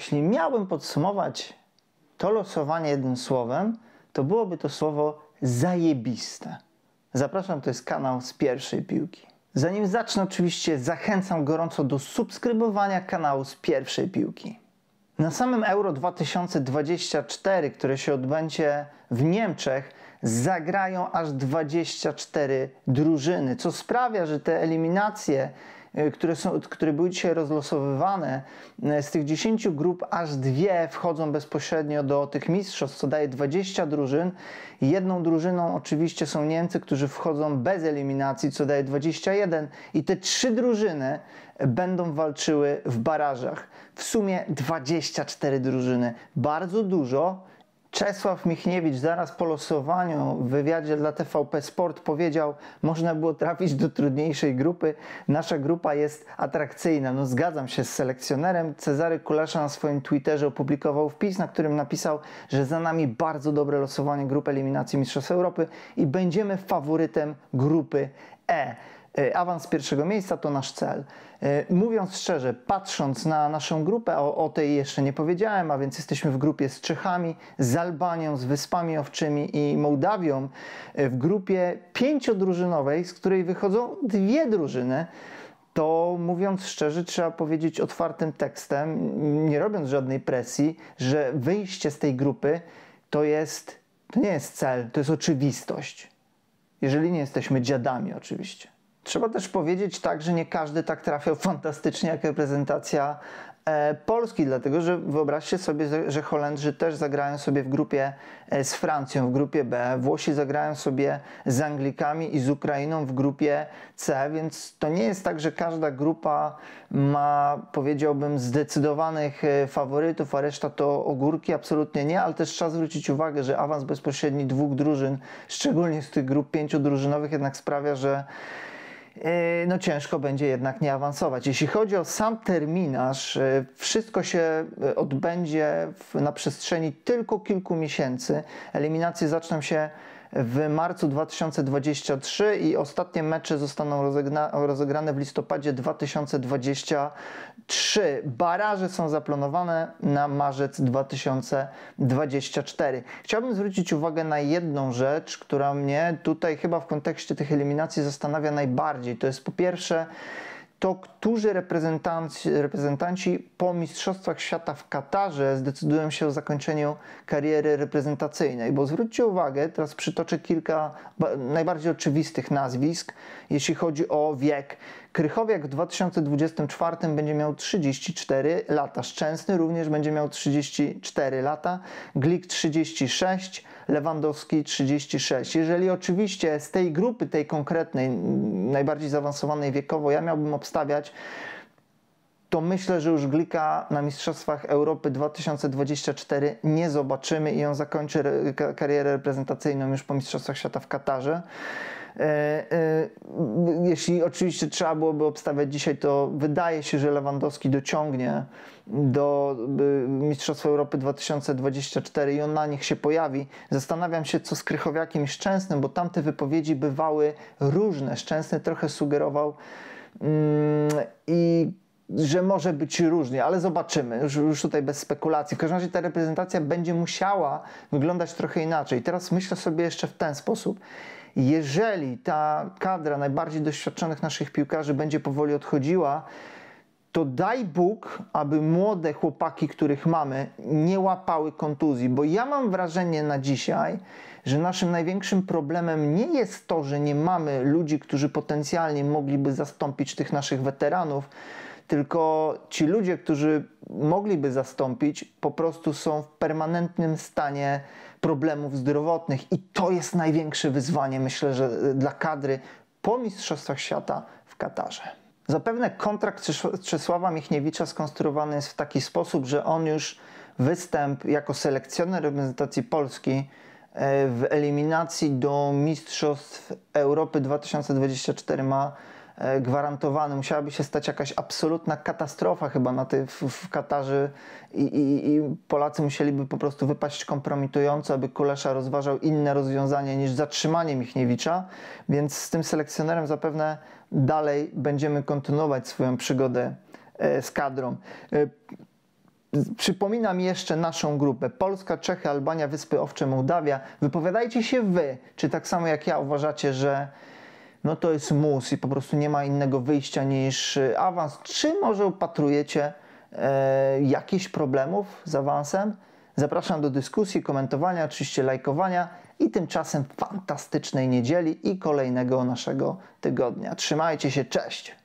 Jeśli miałbym podsumować to losowanie jednym słowem, to byłoby to słowo zajebiste. Zapraszam, to jest kanał z pierwszej piłki. Zanim zacznę, oczywiście zachęcam gorąco do subskrybowania kanału z pierwszej piłki. Na samym Euro 2024, które się odbędzie w Niemczech, zagrają aż 24 drużyny, co sprawia, że te eliminacje E, które, są, które były dzisiaj rozlosowywane, e, z tych 10 grup aż dwie wchodzą bezpośrednio do tych mistrzostw, co daje 20 drużyn. Jedną drużyną oczywiście są Niemcy, którzy wchodzą bez eliminacji, co daje 21 i te trzy drużyny będą walczyły w barażach. W sumie 24 drużyny. Bardzo dużo Czesław Michniewicz zaraz po losowaniu w wywiadzie dla TVP Sport powiedział, można było trafić do trudniejszej grupy, nasza grupa jest atrakcyjna. No zgadzam się z selekcjonerem. Cezary Kulesza na swoim Twitterze opublikował wpis, na którym napisał, że za nami bardzo dobre losowanie grupy eliminacji Mistrzostw Europy i będziemy faworytem grupy E. E, awans pierwszego miejsca to nasz cel. E, mówiąc szczerze, patrząc na naszą grupę, o, o, tej jeszcze nie powiedziałem, a więc jesteśmy w grupie z Czechami, z Albanią, z Wyspami Owczymi i Mołdawią, e, w grupie pięciodrużynowej, z której wychodzą dwie drużyny to mówiąc szczerze, trzeba powiedzieć otwartym tekstem, nie robiąc żadnej presji, że wyjście z tej grupy to jest, to nie jest cel, to jest oczywistość. Jeżeli nie jesteśmy dziadami, oczywiście. Trzeba też powiedzieć tak, że nie każdy tak trafiał fantastycznie jak reprezentacja e, Polski, dlatego że wyobraźcie sobie, że Holendrzy też zagrają sobie w grupie e, z Francją, w grupie B, Włosi zagrają sobie z Anglikami i z Ukrainą w grupie C, więc to nie jest tak, że każda grupa ma, powiedziałbym, zdecydowanych e, faworytów, a reszta to ogórki, absolutnie nie, ale też trzeba zwrócić uwagę, że awans bezpośredni dwóch drużyn, szczególnie z tych grup pięciu drużynowych, jednak sprawia, że E, no ciężko będzie jednak nie awansować. Jeśli chodzi o sam terminarz, e, wszystko się e, odbędzie na przestrzeni tylko kilku miesięcy. Eliminacje zaczną się w marcu 2023 i ostatnie mecze zostaną rozegrane w listopadzie 2023. Baraże są zaplanowane na marzec 2024. Chciałbym zwrócić uwagę na jedną rzecz, która mnie tutaj chyba w kontekście tych eliminacji zastanawia najbardziej. To jest po pierwsze, to którzy reprezentanci, reprezentanci po Mistrzostwach Świata w Katarze zdecydują się o zakończeniu kariery reprezentacyjnej. Bo zwróćcie uwagę, teraz przytoczę kilka najbardziej oczywistych nazwisk, jeśli chodzi o wiek. Krychowiak w 2024 będzie miał 34 lata, Szczęsny również będzie miał 34 lata, Glik 36, Lewandowski 36. Jeżeli oczywiście z tej grupy, tej konkretnej, najbardziej zaawansowanej wiekowo, ja miałbym obstawiać, to myślę, że już Glika na Mistrzostwach Europy 2024 nie zobaczymy i on zakończy karierę reprezentacyjną już po Mistrzostwach Świata w Katarze. E, e, jeśli oczywiście trzeba byłoby obstawiać dzisiaj, to wydaje się, że Lewandowski dociągnie do Mistrzostw Europy 2024 i on na nich się pojawi. Zastanawiam się, co z Krychowiakiem i Szczęsnym, bo tamte wypowiedzi bywały różne. Szczęsny trochę sugerował mm, i że może być różnie, ale zobaczymy, już, już, tutaj bez spekulacji. W każdym razie ta reprezentacja będzie musiała wyglądać trochę inaczej. Teraz myślę sobie jeszcze w ten sposób. Jeżeli ta kadra najbardziej doświadczonych naszych piłkarzy będzie powoli odchodziła, to daj Bóg, aby młode chłopaki, których mamy, nie łapały kontuzji, bo ja mam wrażenie na dzisiaj, że naszym największym problemem nie jest to, że nie mamy ludzi, którzy potencjalnie mogliby zastąpić tych naszych weteranów, tylko ci ludzie, którzy mogliby zastąpić, po prostu są w permanentnym stanie problemów zdrowotnych i to jest największe wyzwanie, myślę, że y, dla kadry po Mistrzostwach Świata w Katarze. Zapewne kontrakt Czesława Michniewicza skonstruowany jest w taki sposób, że on już występ jako selekcjoner reprezentacji Polski e, w eliminacji do Mistrzostw Europy 2024 ma E, gwarantowany. Musiałaby się stać jakaś absolutna katastrofa chyba na ty, w, w Katarze i, i, i, Polacy musieliby po prostu wypaść kompromitująco, aby Kulesza rozważał inne rozwiązanie niż zatrzymanie Michniewicza, więc z tym selekcjonerem zapewne dalej będziemy kontynuować swoją przygodę e, z kadrą. E, Przypominam jeszcze naszą grupę. Polska, Czechy, Albania, Wyspy Owcze, Mołdawia. Wypowiadajcie się wy, czy tak samo jak ja uważacie, że no to jest mus i po prostu nie ma innego wyjścia niż y, awans. Czy może upatrujecie e, jakichś problemów z awansem? Zapraszam do dyskusji, komentowania, oczywiście lajkowania i tymczasem fantastycznej niedzieli i kolejnego naszego tygodnia. Trzymajcie się, cześć!